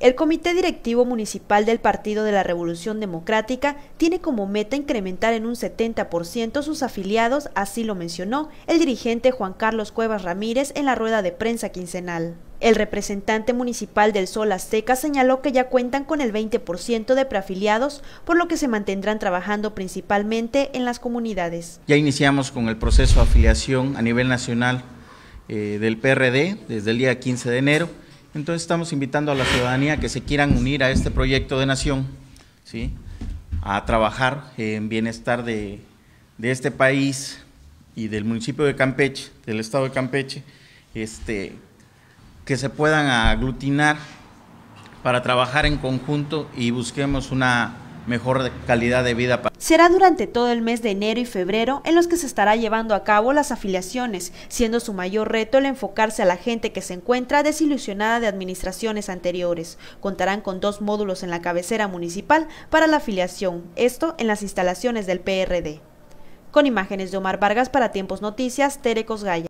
El Comité Directivo Municipal del Partido de la Revolución Democrática tiene como meta incrementar en un 70% sus afiliados, así lo mencionó el dirigente Juan Carlos Cuevas Ramírez en la rueda de prensa quincenal. El representante municipal del Sol Azteca señaló que ya cuentan con el 20% de preafiliados, por lo que se mantendrán trabajando principalmente en las comunidades. Ya iniciamos con el proceso de afiliación a nivel nacional eh, del PRD desde el día 15 de enero entonces estamos invitando a la ciudadanía que se quieran unir a este proyecto de nación, ¿sí? a trabajar en bienestar de, este país y del municipio de Campeche, del estado de Campeche, este, que se puedan aglutinar para trabajar en conjunto y busquemos una mejor calidad de vida. Será durante todo el mes de enero y febrero en los que se estará llevando a cabo las afiliaciones, siendo su mayor reto el enfocarse a la gente que se encuentra desilusionada de administraciones anteriores. Contarán con dos módulos en la cabecera municipal para la afiliación, esto en las instalaciones del PRD. Con imágenes de Omar Vargas para Tiempos Noticias, Terecos Gaya.